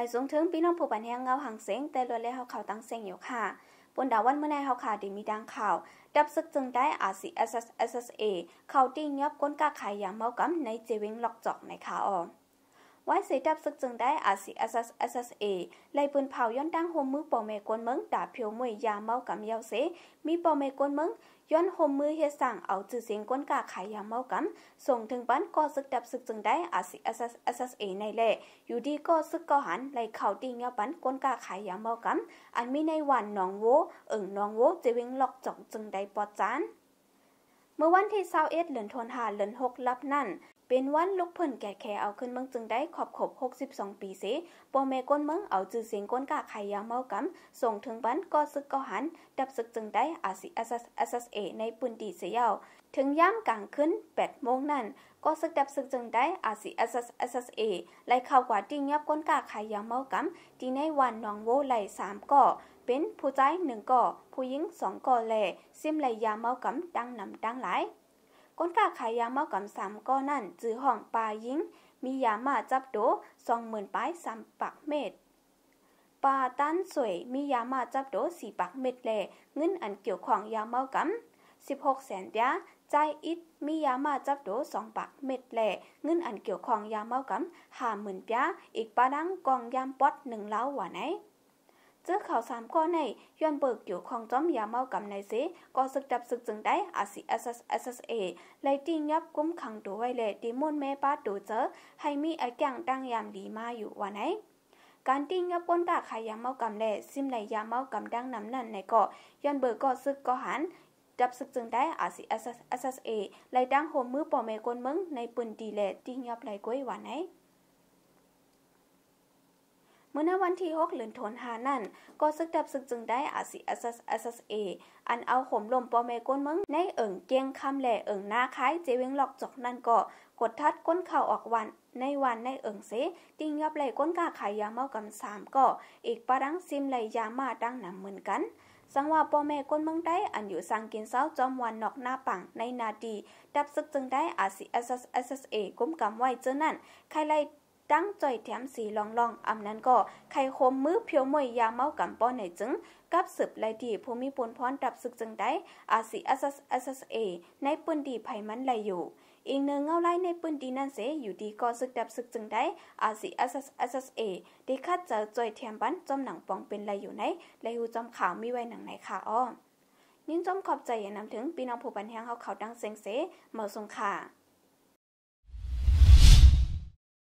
ายสูงถึง พี่น้องผู้ปันแหงเงาหังเสีงแต่ล้วนเล้วเขาเข่าตั้งเสีงอยู่ค่ะปนดาวันเมื่อในเขาขาดีมีดังข่าว ดับซึกจึงได้อาศีเอสเอสเอสเอเขาติ้งยับก้นกาขายอย่างเมากำในเจวิงล็อกจอกในขาออไว้สีดับซึกจึงได้อาศีเอสเอสเสเเอไล่ปืนเผาย้อนดั้งโฮมมือปอเมกวนเมืงดาเพียวมวยยาเมากำเยาเสมีปอเมกวนเมืงย้อนโฮมมือเฮสั่งเอาจื่อเสียงก้นกาขายยาเมากำส่งถึงบ้านก็ซึกดับซึกจึงได้อาศีเอสเอสสเเอในเล่อยู่ดีก็ซึกก็หันไล่เข่าตีเงาบ้านก้นกาขายยาเมากำอันมีในวันหนองโวเอิ่งหนองโวจะวิ่งล็อกจอกจึงได้ปอจานมื่อวันที่เศ้าเอ็ดเหลือนทนหาเหลือนหกลับนั่น เป็นวันลูกเพิ่นแก่แคเอาขึ้นเมืองจึงได้ขอบขบ62 ปีเสปอแม่ก้นเมืองเอาจื่อเสียงก้นกาไขยาเมากำส่งถึงบ้านก็ซึกก็หัน ดับซึกจึงได้อาศิอัสเอในปุ่นดีเสียาวถึงย่ามกลางคืน8โมงนั้นก็สึกดับสึกจึงได้อาซส SSSA ไล่เข้ากว่าดิงยับก้นกาขายยาเมากำที่ในวันนองโวไล่มก่อ เป็นผู้ใจหนึ่งก่อผู้หญิงสองก่อแลซิมไลยาเมากำดังนำดังหลายก้นกาขายยาเมากำมก่อนั่นจื้อห้องปลาหญิงมียามาจับโดสองหมื่นปลายสามปักเม็ดปลาตันสวยมียามาจับโดสี่ปักเม็ดแลเงินอันเกี่ยวของยาเมากำ16แสนยาใจ อิดมียามาจับโดสองปากเม็ดแหล่เงินอันเกี่ยวของยาเมากำบห้าหมื่นยาอีกปานังกองยามป๊อดหนึ่งเล้าว่าไหน เจอข่าวสามก้อนในย้อนเบิกเกี่ยวของจอมยาเมากำบในเซก็สึกจับสึกจึงได้อาศิเอสเอสเอไลติ้งยับกุ้มขังตัวไว้เลยดีมุนแม่ป้าตัวเจอให้มีไอ้แก่งตั้งยามดีมาอยู่วันไหนการติ้งกับปนตาขายยาเมากำแลซิมในยาเมากำดังน้ำนั่นในเกาะย้อนเบิกก็ซึกก็หันดับซึกจึงได้อาซีเอสเอสเอไล่ดังโฮมมือปอเมกนมึงในปืนดีเลติงยับไหลกวยหวานไหนเมื่อนวันที่6เหลือนธนหานั่นก็ซึกดับซึกจึงได้อาซีเอสเอสเออันเอาห่มลมปอเมก้นมึงในเอิงเกียงคำแหล่เอิงนาคาย เจวิงหลอกจอกนั่นก็กดทัดก้นเข่าออกวันในวันในเอิงเสติงยับไหลก้นกาขายยาเมากำสามก็ อีกปะรังซิมไหลยามาดังนำเหมือนกันสังว่าพ่อแม่ก้นเมืองได้อันอยู่สังกินเศร้าจอมวันนอกหน้าปังในนาดี ดับซึกจึงได้อาศิเอสเอสเอก้มกำไว้เจอนั่นใครไล่ตั้งจ่อยแถมสีลองลองอำนั้นก็ไข่คมมือเพียวมวยยาเมากำป้อนในจึงกับสืบไลดีภูมิปนพรดับซึกจึงได้อาศิเอสเอสเอในปืนดีไผมันไลอยู่อีกหนึ่งเงาไล่ในปืนดีนั่นเสอยู่ดีก็ซึกดับซึกจึงได้อาศิเอสเอสเอดีคัดเจอจอยเทียมบันจอมหนังปองเป็นไรอยู่ไหนไรหูจอมขาวมีไว้หนังไหนค่ะอ้อนิ้นจอมขอบใจอย่านำถึงปีน้องผู้บันเทิงเขาเขาดังเซงเสเมาทรงขา